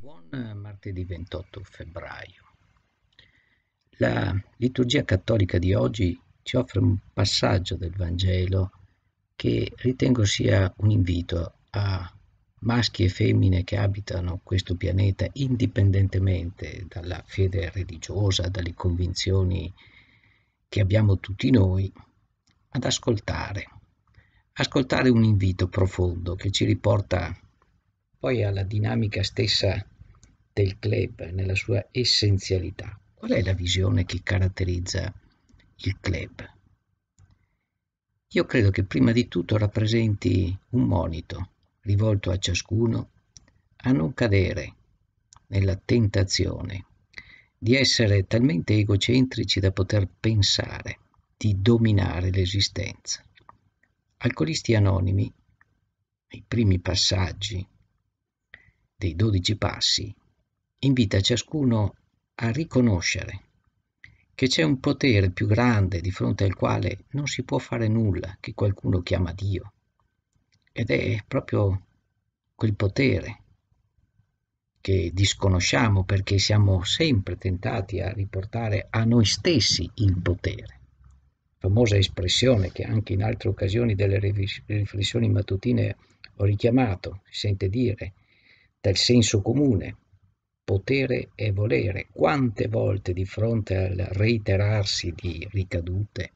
Buon eh, martedì 28 febbraio. La liturgia cattolica di oggi ci offre un passaggio del Vangelo che ritengo sia un invito a maschi e femmine che abitano questo pianeta indipendentemente dalla fede religiosa, dalle convinzioni che abbiamo tutti noi, ad ascoltare. Ascoltare un invito profondo che ci riporta poi alla dinamica stessa del club nella sua essenzialità. Qual è la visione che caratterizza il club? Io credo che prima di tutto rappresenti un monito rivolto a ciascuno a non cadere nella tentazione di essere talmente egocentrici da poter pensare di dominare l'esistenza. Alcolisti Anonimi, nei primi passaggi dei dodici passi invita ciascuno a riconoscere che c'è un potere più grande di fronte al quale non si può fare nulla che qualcuno chiama Dio. Ed è proprio quel potere che disconosciamo perché siamo sempre tentati a riportare a noi stessi il potere. Famosa espressione che anche in altre occasioni delle riflessioni mattutine ho richiamato, si sente dire, del senso comune, potere e volere. Quante volte di fronte al reiterarsi di ricadute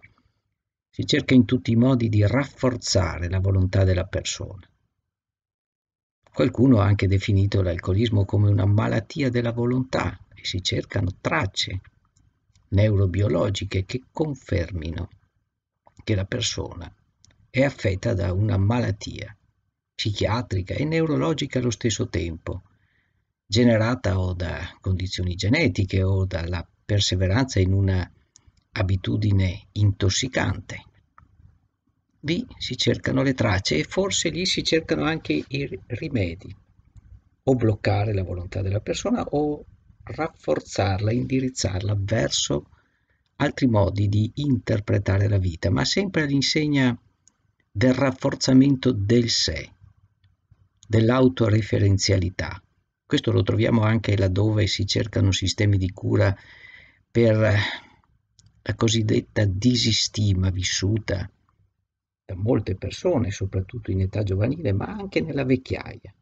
si cerca in tutti i modi di rafforzare la volontà della persona. Qualcuno ha anche definito l'alcolismo come una malattia della volontà e si cercano tracce neurobiologiche che confermino che la persona è affetta da una malattia psichiatrica e neurologica allo stesso tempo, generata o da condizioni genetiche o dalla perseveranza in una abitudine intossicante. Lì si cercano le tracce e forse lì si cercano anche i rimedi, o bloccare la volontà della persona o rafforzarla, indirizzarla verso altri modi di interpretare la vita, ma sempre all'insegna del rafforzamento del sé, dell'autoreferenzialità. Questo lo troviamo anche laddove si cercano sistemi di cura per eh, la cosiddetta disistima vissuta da molte persone, soprattutto in età giovanile, ma anche nella vecchiaia.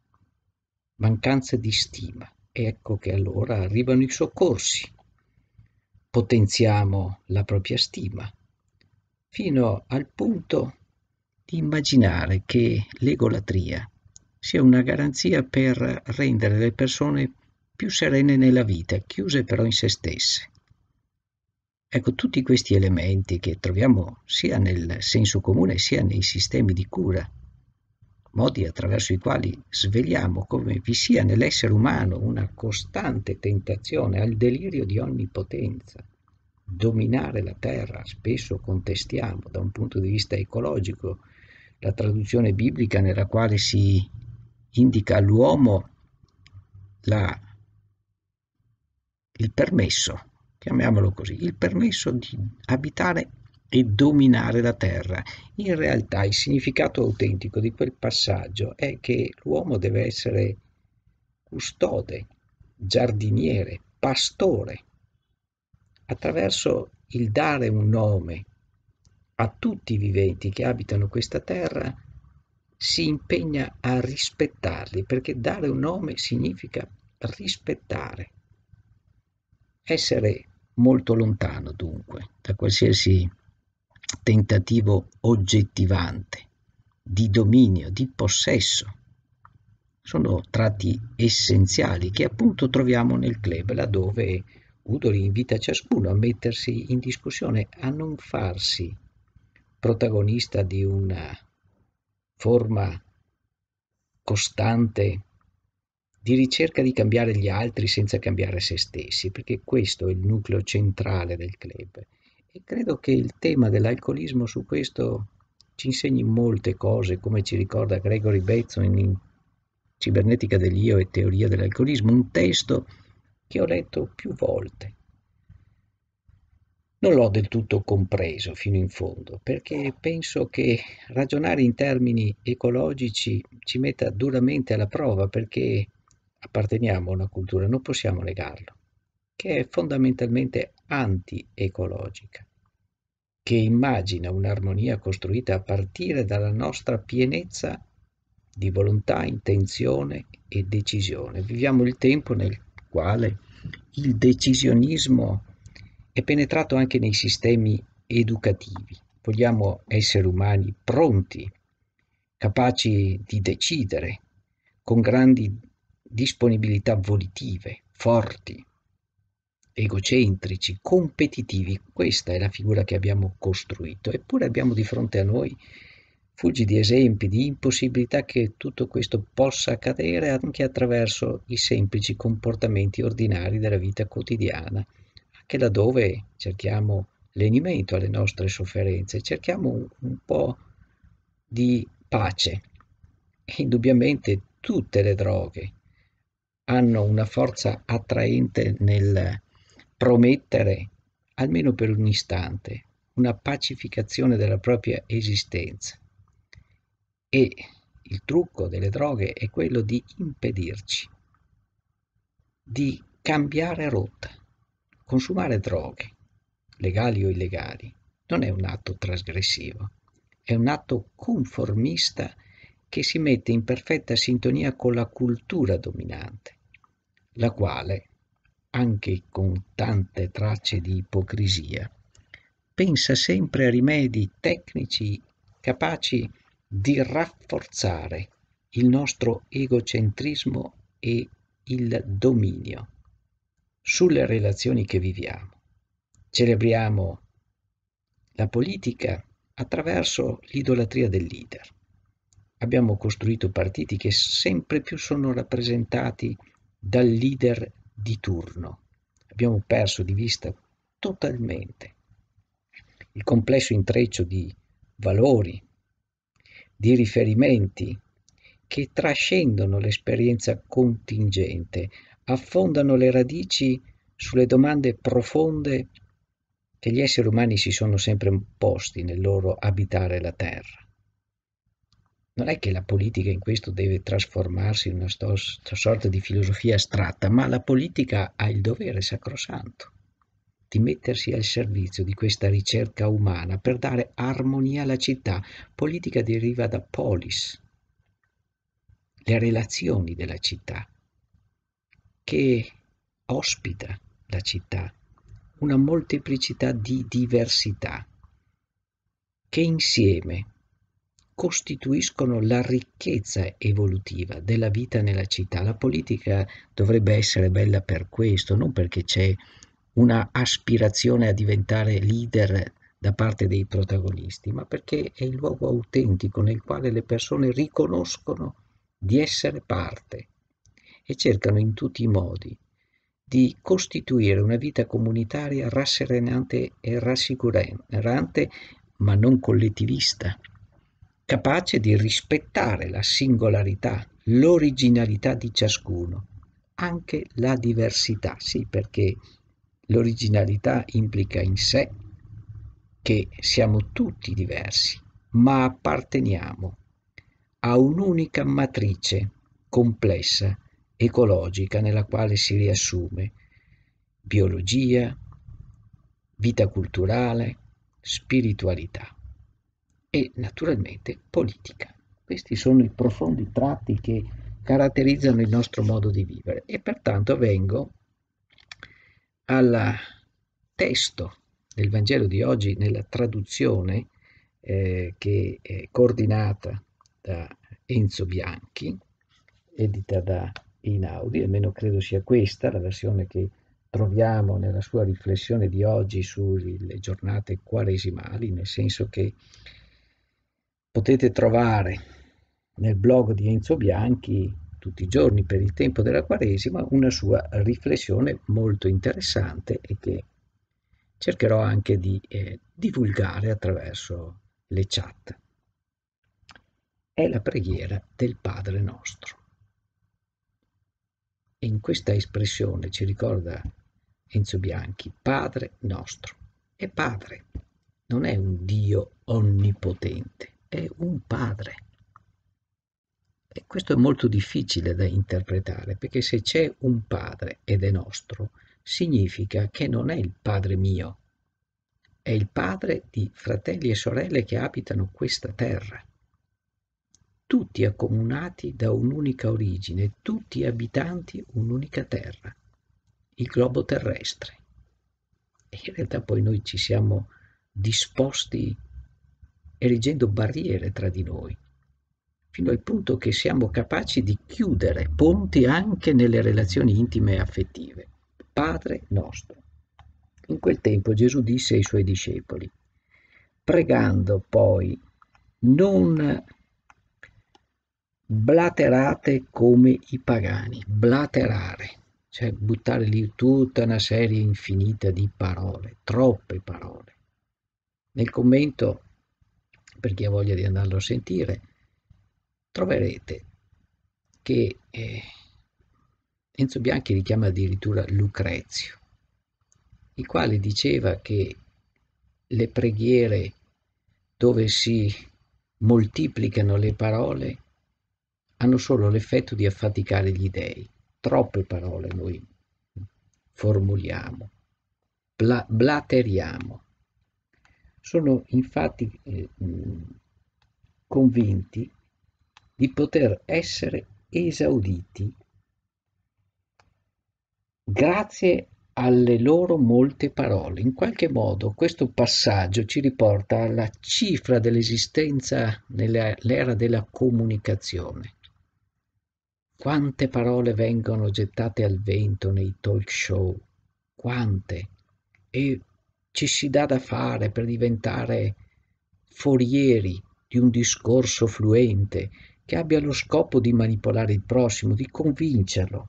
Mancanza di stima. Ecco che allora arrivano i soccorsi. Potenziamo la propria stima fino al punto di immaginare che l'egolatria sia una garanzia per rendere le persone più serene nella vita, chiuse però in se stesse. Ecco, tutti questi elementi che troviamo sia nel senso comune sia nei sistemi di cura, modi attraverso i quali svegliamo come vi sia nell'essere umano una costante tentazione al delirio di onnipotenza, dominare la terra, spesso contestiamo da un punto di vista ecologico la traduzione biblica nella quale si indica all'uomo la, il permesso, chiamiamolo così, il permesso di abitare e dominare la terra. In realtà il significato autentico di quel passaggio è che l'uomo deve essere custode, giardiniere, pastore, attraverso il dare un nome a tutti i viventi che abitano questa terra, si impegna a rispettarli, perché dare un nome significa rispettare. Essere molto lontano dunque da qualsiasi tentativo oggettivante di dominio, di possesso. Sono tratti essenziali che appunto troviamo nel club, laddove Udoli invita ciascuno a mettersi in discussione, a non farsi protagonista di una forma costante di ricerca di cambiare gli altri senza cambiare se stessi, perché questo è il nucleo centrale del club. E credo che il tema dell'alcolismo su questo ci insegni molte cose, come ci ricorda Gregory Bateson in Cibernetica dell'Io e Teoria dell'alcolismo, un testo che ho letto più volte non l'ho del tutto compreso fino in fondo, perché penso che ragionare in termini ecologici ci metta duramente alla prova, perché apparteniamo a una cultura, non possiamo negarlo, che è fondamentalmente anti-ecologica, che immagina un'armonia costruita a partire dalla nostra pienezza di volontà, intenzione e decisione. Viviamo il tempo nel quale il decisionismo è penetrato anche nei sistemi educativi. Vogliamo essere umani pronti, capaci di decidere, con grandi disponibilità volitive, forti, egocentrici, competitivi. Questa è la figura che abbiamo costruito. Eppure abbiamo di fronte a noi fuggi di esempi, di impossibilità che tutto questo possa accadere anche attraverso i semplici comportamenti ordinari della vita quotidiana che laddove cerchiamo lenimento alle nostre sofferenze, cerchiamo un, un po' di pace. indubbiamente tutte le droghe hanno una forza attraente nel promettere, almeno per un istante, una pacificazione della propria esistenza. E il trucco delle droghe è quello di impedirci di cambiare rotta, Consumare droghe, legali o illegali, non è un atto trasgressivo, è un atto conformista che si mette in perfetta sintonia con la cultura dominante, la quale, anche con tante tracce di ipocrisia, pensa sempre a rimedi tecnici capaci di rafforzare il nostro egocentrismo e il dominio sulle relazioni che viviamo. Celebriamo la politica attraverso l'idolatria del leader. Abbiamo costruito partiti che sempre più sono rappresentati dal leader di turno. Abbiamo perso di vista totalmente il complesso intreccio di valori, di riferimenti che trascendono l'esperienza contingente, affondano le radici sulle domande profonde che gli esseri umani si sono sempre posti nel loro abitare la terra. Non è che la politica in questo deve trasformarsi in una sorta di filosofia astratta, ma la politica ha il dovere sacrosanto di mettersi al servizio di questa ricerca umana per dare armonia alla città. Politica deriva da polis, le relazioni della città che ospita la città, una molteplicità di diversità che insieme costituiscono la ricchezza evolutiva della vita nella città. La politica dovrebbe essere bella per questo, non perché c'è una aspirazione a diventare leader da parte dei protagonisti, ma perché è il luogo autentico nel quale le persone riconoscono di essere parte e cercano in tutti i modi di costituire una vita comunitaria rasserenante e rassicurante, ma non collettivista, capace di rispettare la singolarità, l'originalità di ciascuno, anche la diversità, sì, perché l'originalità implica in sé che siamo tutti diversi, ma apparteniamo a un'unica matrice complessa ecologica nella quale si riassume biologia, vita culturale, spiritualità e naturalmente politica. Questi sono i profondi tratti che caratterizzano il nostro modo di vivere e pertanto vengo al testo del Vangelo di oggi nella traduzione eh, che è coordinata da Enzo Bianchi, edita da in Audi, almeno credo sia questa la versione che troviamo nella sua riflessione di oggi sulle giornate quaresimali, nel senso che potete trovare nel blog di Enzo Bianchi tutti i giorni per il tempo della Quaresima una sua riflessione molto interessante e che cercherò anche di eh, divulgare attraverso le chat. È la preghiera del Padre nostro. In questa espressione ci ricorda Enzo Bianchi, Padre nostro. E Padre, non è un Dio onnipotente, è un Padre. E questo è molto difficile da interpretare, perché se c'è un Padre ed è nostro, significa che non è il Padre mio, è il Padre di fratelli e sorelle che abitano questa terra tutti accomunati da un'unica origine, tutti abitanti un'unica terra, il globo terrestre. E in realtà poi noi ci siamo disposti erigendo barriere tra di noi, fino al punto che siamo capaci di chiudere ponti anche nelle relazioni intime e affettive. Padre nostro. In quel tempo Gesù disse ai suoi discepoli, pregando poi, non blaterate come i pagani, blaterare, cioè buttare lì tutta una serie infinita di parole, troppe parole. Nel commento, per chi ha voglia di andarlo a sentire, troverete che eh, Enzo Bianchi richiama addirittura Lucrezio, il quale diceva che le preghiere dove si moltiplicano le parole hanno solo l'effetto di affaticare gli dèi. Troppe parole noi formuliamo, bla blateriamo. Sono infatti eh, convinti di poter essere esauditi grazie alle loro molte parole. In qualche modo questo passaggio ci riporta alla cifra dell'esistenza nell'era della comunicazione. Quante parole vengono gettate al vento nei talk show? Quante? E ci si dà da fare per diventare forieri di un discorso fluente che abbia lo scopo di manipolare il prossimo, di convincerlo.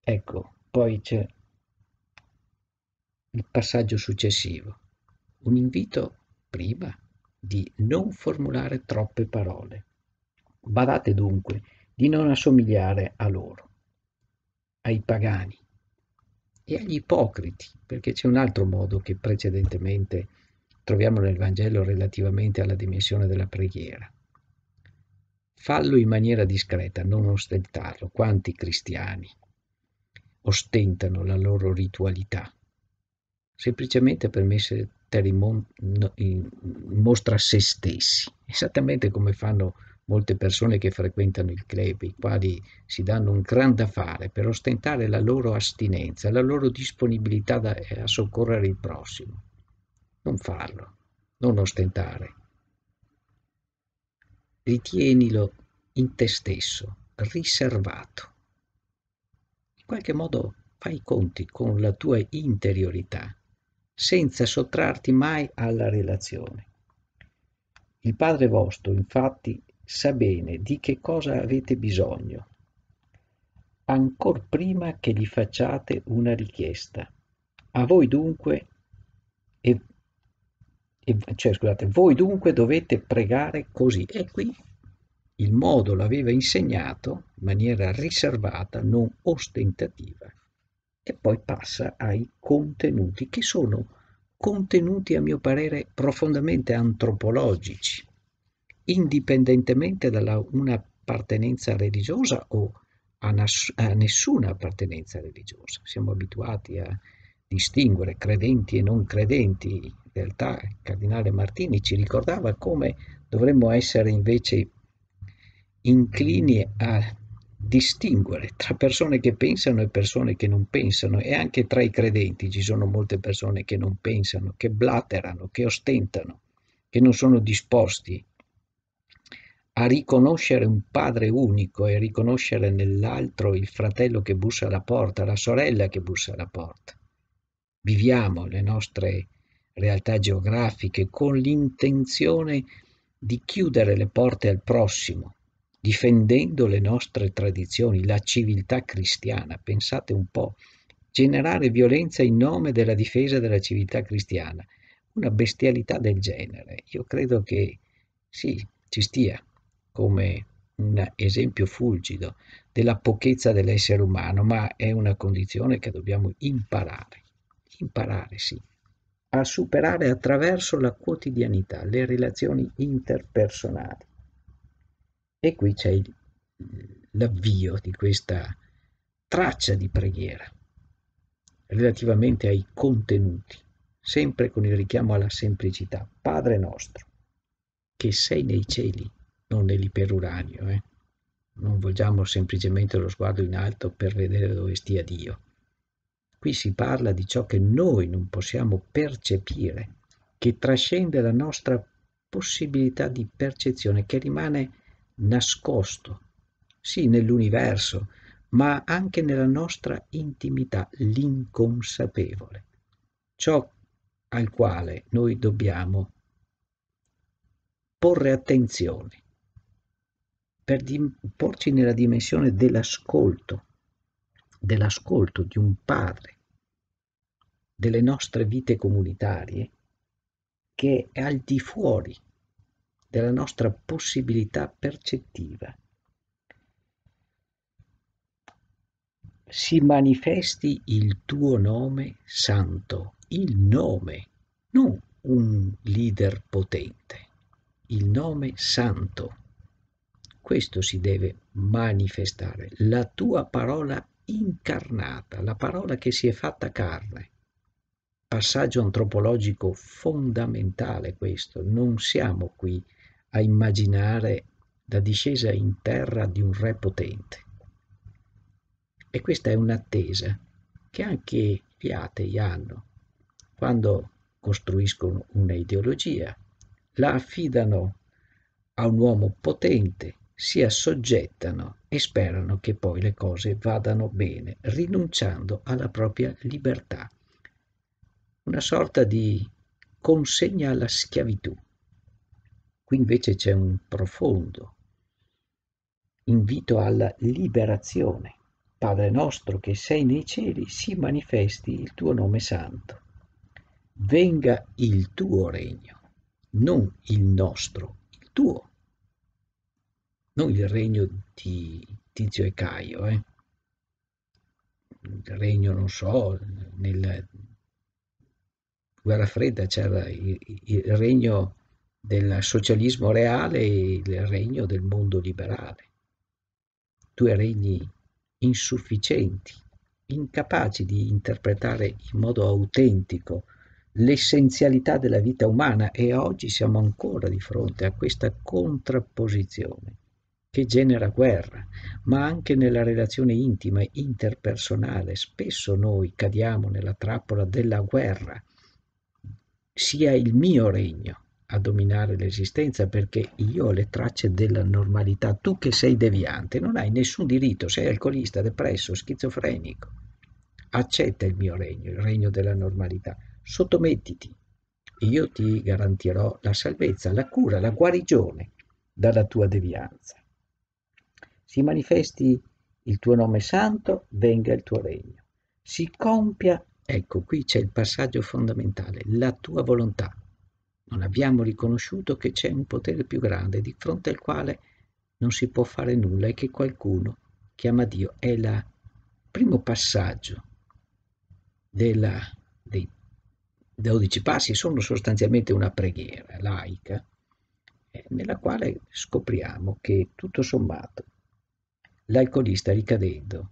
Ecco, poi c'è il passaggio successivo, un invito prima di non formulare troppe parole. Badate dunque di non assomigliare a loro, ai pagani e agli ipocriti, perché c'è un altro modo che precedentemente troviamo nel Vangelo relativamente alla dimensione della preghiera. Fallo in maniera discreta, non ostentarlo. Quanti cristiani ostentano la loro ritualità? Semplicemente per mettere in mostra se stessi, esattamente come fanno molte persone che frequentano il club, i quali si danno un gran da fare per ostentare la loro astinenza, la loro disponibilità da, eh, a soccorrere il prossimo. Non farlo, non ostentare. Ritienilo in te stesso, riservato. In qualche modo fai i conti con la tua interiorità, senza sottrarti mai alla relazione. Il Padre vostro, infatti, sa bene di che cosa avete bisogno, ancor prima che gli facciate una richiesta. A voi dunque, e, e, cioè, scusate, voi dunque dovete pregare così. E qui il modo l'aveva insegnato in maniera riservata, non ostentativa. E poi passa ai contenuti, che sono contenuti a mio parere profondamente antropologici indipendentemente da un'appartenenza religiosa o a, a nessuna appartenenza religiosa. Siamo abituati a distinguere credenti e non credenti. In realtà il cardinale Martini ci ricordava come dovremmo essere invece inclini a distinguere tra persone che pensano e persone che non pensano e anche tra i credenti ci sono molte persone che non pensano, che blatterano, che ostentano, che non sono disposti a riconoscere un padre unico e riconoscere nell'altro il fratello che bussa alla porta, la sorella che bussa alla porta. Viviamo le nostre realtà geografiche con l'intenzione di chiudere le porte al prossimo, difendendo le nostre tradizioni, la civiltà cristiana. Pensate un po', generare violenza in nome della difesa della civiltà cristiana, una bestialità del genere. Io credo che sì, ci stia come un esempio fulgido della pochezza dell'essere umano, ma è una condizione che dobbiamo imparare, imparare sì, a superare attraverso la quotidianità, le relazioni interpersonali. E qui c'è il, l'avvio di questa traccia di preghiera relativamente ai contenuti, sempre con il richiamo alla semplicità. Padre nostro, che sei nei cieli, non dell'iperuranio. Eh? Non volgiamo semplicemente lo sguardo in alto per vedere dove stia Dio. Qui si parla di ciò che noi non possiamo percepire, che trascende la nostra possibilità di percezione, che rimane nascosto, sì, nell'universo, ma anche nella nostra intimità, l'inconsapevole, ciò al quale noi dobbiamo porre attenzione per porci nella dimensione dell'ascolto, dell'ascolto di un padre, delle nostre vite comunitarie, che è al di fuori della nostra possibilità percettiva. Si manifesti il tuo nome santo, il nome, non un leader potente, il nome santo questo si deve manifestare, la tua parola incarnata, la parola che si è fatta carne. Passaggio antropologico fondamentale questo, non siamo qui a immaginare la discesa in terra di un re potente. E questa è un'attesa che anche gli atei hanno quando costruiscono una ideologia, la affidano a un uomo potente si assoggettano e sperano che poi le cose vadano bene, rinunciando alla propria libertà. Una sorta di consegna alla schiavitù. Qui invece c'è un profondo invito alla liberazione. Padre nostro che sei nei cieli, si manifesti il tuo nome santo. Venga il tuo regno, non il nostro, il tuo non il regno di Tizio e Caio, eh? il regno, non so, nella guerra fredda c'era il, il regno del socialismo reale e il regno del mondo liberale, due regni insufficienti, incapaci di interpretare in modo autentico l'essenzialità della vita umana e oggi siamo ancora di fronte a questa contrapposizione che genera guerra, ma anche nella relazione intima e interpersonale. Spesso noi cadiamo nella trappola della guerra. Sia il mio regno a dominare l'esistenza perché io ho le tracce della normalità. Tu che sei deviante non hai nessun diritto, sei alcolista, depresso, schizofrenico. Accetta il mio regno, il regno della normalità. Sottomettiti. Io ti garantirò la salvezza, la cura, la guarigione dalla tua devianza si manifesti il tuo nome santo, venga il tuo regno. Si compia, ecco qui c'è il passaggio fondamentale, la tua volontà. Non abbiamo riconosciuto che c'è un potere più grande di fronte al quale non si può fare nulla e che qualcuno chiama Dio. È il primo passaggio della, dei 12 passi, sono sostanzialmente una preghiera laica eh, nella quale scopriamo che tutto sommato l'alcolista ricadendo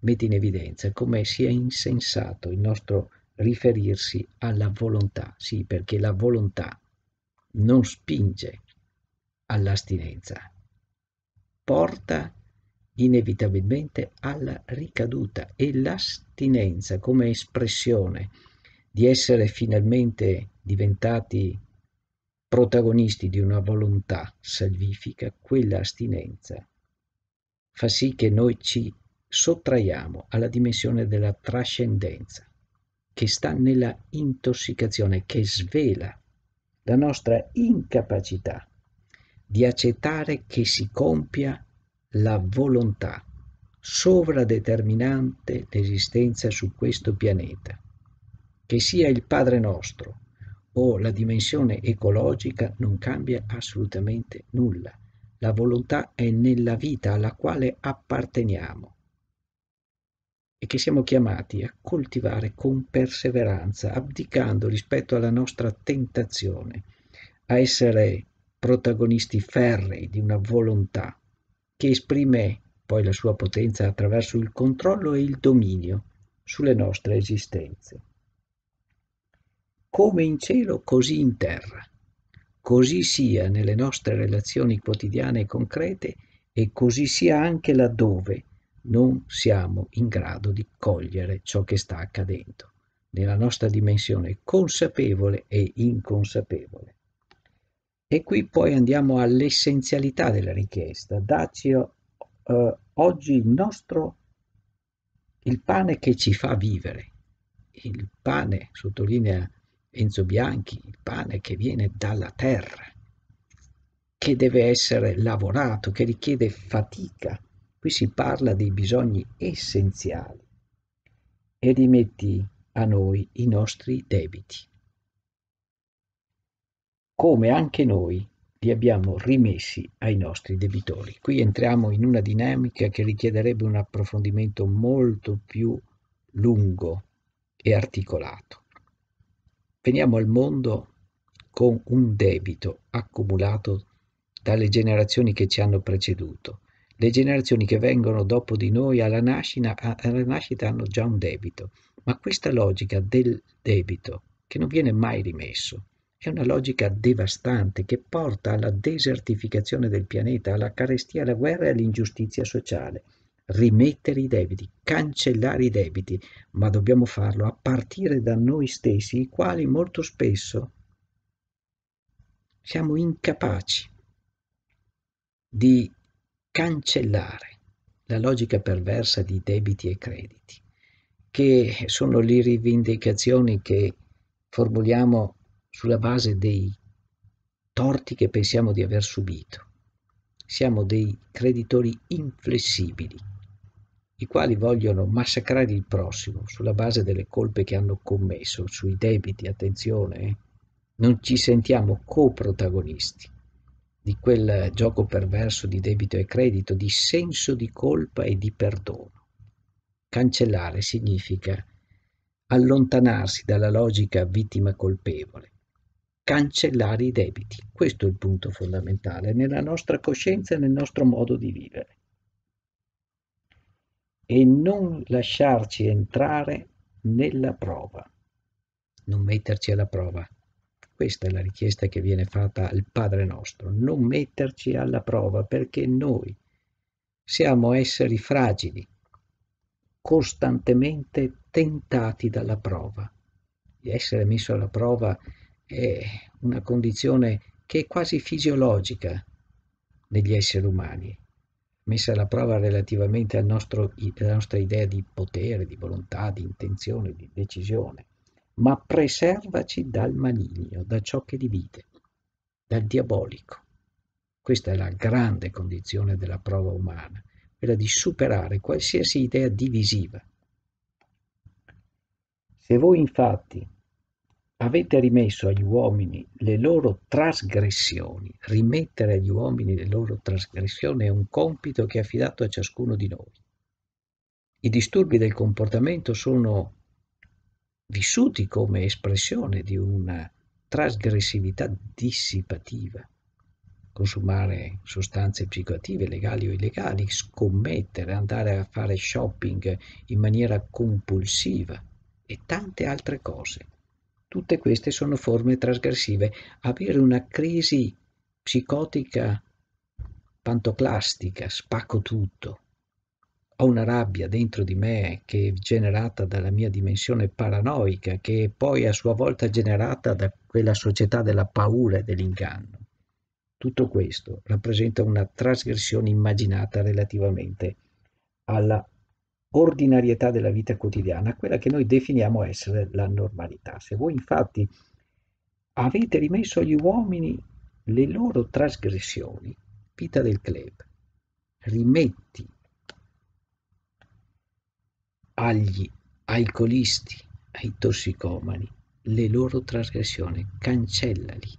mette in evidenza come sia insensato il nostro riferirsi alla volontà, sì, perché la volontà non spinge all'astinenza, porta inevitabilmente alla ricaduta e l'astinenza come espressione di essere finalmente diventati protagonisti di una volontà salvifica, quella astinenza fa sì che noi ci sottraiamo alla dimensione della trascendenza che sta nella intossicazione che svela la nostra incapacità di accettare che si compia la volontà sovradeterminante l'esistenza su questo pianeta, che sia il Padre nostro o la dimensione ecologica non cambia assolutamente nulla, la volontà è nella vita alla quale apparteniamo e che siamo chiamati a coltivare con perseveranza, abdicando rispetto alla nostra tentazione a essere protagonisti ferrei di una volontà che esprime poi la sua potenza attraverso il controllo e il dominio sulle nostre esistenze. Come in cielo, così in terra così sia nelle nostre relazioni quotidiane e concrete e così sia anche laddove non siamo in grado di cogliere ciò che sta accadendo nella nostra dimensione consapevole e inconsapevole. E qui poi andiamo all'essenzialità della richiesta, dacci eh, oggi il nostro, il pane che ci fa vivere. Il pane, sottolinea Enzo Bianchi, il pane che viene dalla terra, che deve essere lavorato, che richiede fatica. Qui si parla dei bisogni essenziali. E rimetti a noi i nostri debiti, come anche noi li abbiamo rimessi ai nostri debitori. Qui entriamo in una dinamica che richiederebbe un approfondimento molto più lungo e articolato veniamo al mondo con un debito accumulato dalle generazioni che ci hanno preceduto. Le generazioni che vengono dopo di noi alla nascita, alla nascita hanno già un debito, ma questa logica del debito, che non viene mai rimesso, è una logica devastante che porta alla desertificazione del pianeta, alla carestia, alla guerra e all'ingiustizia sociale rimettere i debiti, cancellare i debiti, ma dobbiamo farlo a partire da noi stessi, i quali molto spesso siamo incapaci di cancellare la logica perversa di debiti e crediti, che sono le rivendicazioni che formuliamo sulla base dei torti che pensiamo di aver subito. Siamo dei creditori inflessibili i quali vogliono massacrare il prossimo sulla base delle colpe che hanno commesso, sui debiti, attenzione, eh. non ci sentiamo coprotagonisti di quel gioco perverso di debito e credito, di senso di colpa e di perdono. Cancellare significa allontanarsi dalla logica vittima colpevole, cancellare i debiti. Questo è il punto fondamentale nella nostra coscienza e nel nostro modo di vivere e non lasciarci entrare nella prova, non metterci alla prova. Questa è la richiesta che viene fatta al Padre nostro, non metterci alla prova perché noi siamo esseri fragili, costantemente tentati dalla prova. E essere messo alla prova è una condizione che è quasi fisiologica negli esseri umani messa alla prova relativamente al nostro, alla nostra idea di potere, di volontà, di intenzione, di decisione, ma preservaci dal maligno, da ciò che divide, dal diabolico. Questa è la grande condizione della prova umana, quella di superare qualsiasi idea divisiva. Se voi infatti avete rimesso agli uomini le loro trasgressioni. Rimettere agli uomini le loro trasgressioni è un compito che è affidato a ciascuno di noi. I disturbi del comportamento sono vissuti come espressione di una trasgressività dissipativa. Consumare sostanze psicoattive legali o illegali, scommettere, andare a fare shopping in maniera compulsiva e tante altre cose. Tutte queste sono forme trasgressive. Avere una crisi psicotica pantoclastica, spacco tutto, ho una rabbia dentro di me che è generata dalla mia dimensione paranoica, che è poi a sua volta generata da quella società della paura e dell'inganno. Tutto questo rappresenta una trasgressione immaginata relativamente alla ordinarietà della vita quotidiana, quella che noi definiamo essere la normalità. Se voi infatti avete rimesso agli uomini le loro trasgressioni, vita del club, rimetti agli alcolisti, ai tossicomani, le loro trasgressioni, cancellali,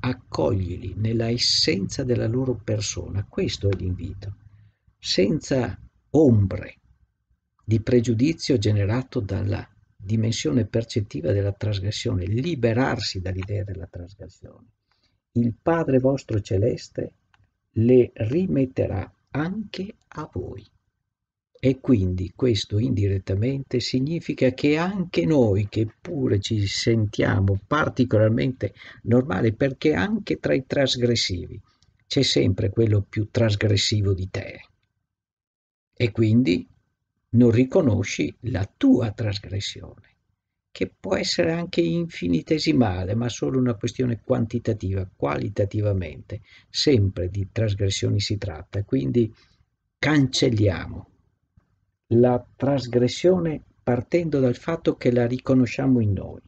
accoglili nella essenza della loro persona. Questo è l'invito, senza ombre di pregiudizio generato dalla dimensione percettiva della trasgressione, liberarsi dall'idea della trasgressione. Il Padre vostro celeste le rimetterà anche a voi. E quindi questo indirettamente significa che anche noi, che pure ci sentiamo particolarmente normali, perché anche tra i trasgressivi c'è sempre quello più trasgressivo di te. E quindi non riconosci la tua trasgressione, che può essere anche infinitesimale, ma solo una questione quantitativa, qualitativamente, sempre di trasgressioni si tratta, quindi cancelliamo la trasgressione partendo dal fatto che la riconosciamo in noi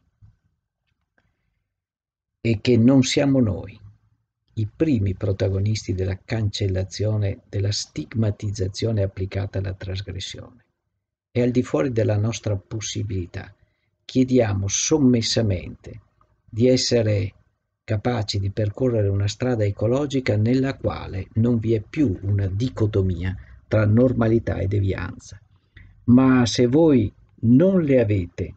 e che non siamo noi i primi protagonisti della cancellazione, della stigmatizzazione applicata alla trasgressione è al di fuori della nostra possibilità. Chiediamo sommessamente di essere capaci di percorrere una strada ecologica nella quale non vi è più una dicotomia tra normalità e devianza. Ma se voi non le avete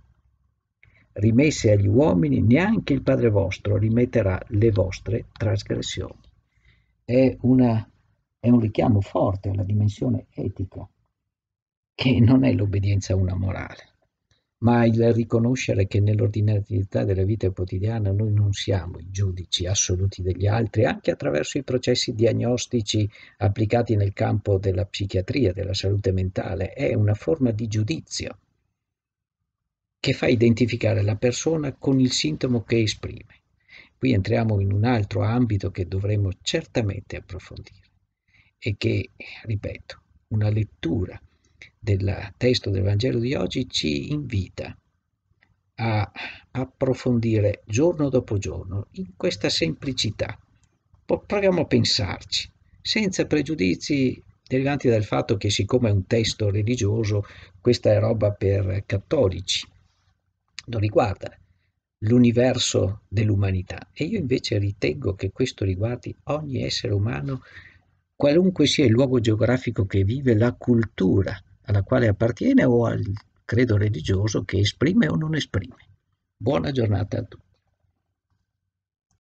rimesse agli uomini, neanche il Padre vostro rimetterà le vostre trasgressioni. È, una, è un richiamo forte alla dimensione etica che non è l'obbedienza a una morale, ma il riconoscere che nell'ordinarietà della vita quotidiana noi non siamo i giudici assoluti degli altri, anche attraverso i processi diagnostici applicati nel campo della psichiatria, della salute mentale, è una forma di giudizio che fa identificare la persona con il sintomo che esprime. Qui entriamo in un altro ambito che dovremo certamente approfondire e che, ripeto, una lettura del testo del Vangelo di oggi ci invita a approfondire giorno dopo giorno in questa semplicità. Proviamo a pensarci, senza pregiudizi derivanti dal fatto che siccome è un testo religioso, questa è roba per cattolici, non riguarda l'universo dell'umanità. E io invece ritengo che questo riguardi ogni essere umano, qualunque sia il luogo geografico che vive, la cultura alla quale appartiene o al credo religioso che esprime o non esprime. Buona giornata a tutti.